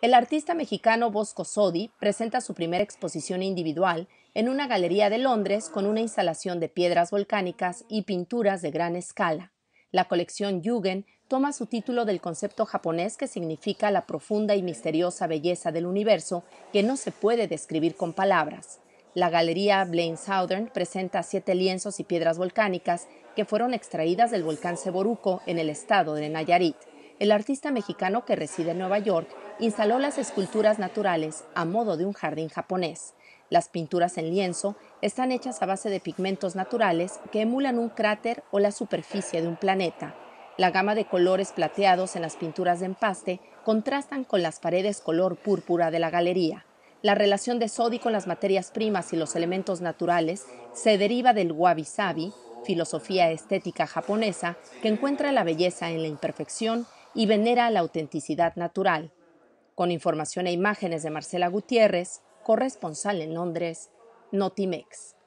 El artista mexicano Bosco Sodi presenta su primera exposición individual en una galería de Londres con una instalación de piedras volcánicas y pinturas de gran escala. La colección Yugen toma su título del concepto japonés que significa la profunda y misteriosa belleza del universo que no se puede describir con palabras. La galería Blaine Southern presenta siete lienzos y piedras volcánicas que fueron extraídas del volcán Seboruco en el estado de Nayarit el artista mexicano que reside en Nueva York instaló las esculturas naturales a modo de un jardín japonés. Las pinturas en lienzo están hechas a base de pigmentos naturales que emulan un cráter o la superficie de un planeta. La gama de colores plateados en las pinturas de empaste contrastan con las paredes color púrpura de la galería. La relación de Sodi con las materias primas y los elementos naturales se deriva del wabi-sabi, filosofía estética japonesa que encuentra la belleza en la imperfección y venera la autenticidad natural. Con información e imágenes de Marcela Gutiérrez, corresponsal en Londres, Notimex.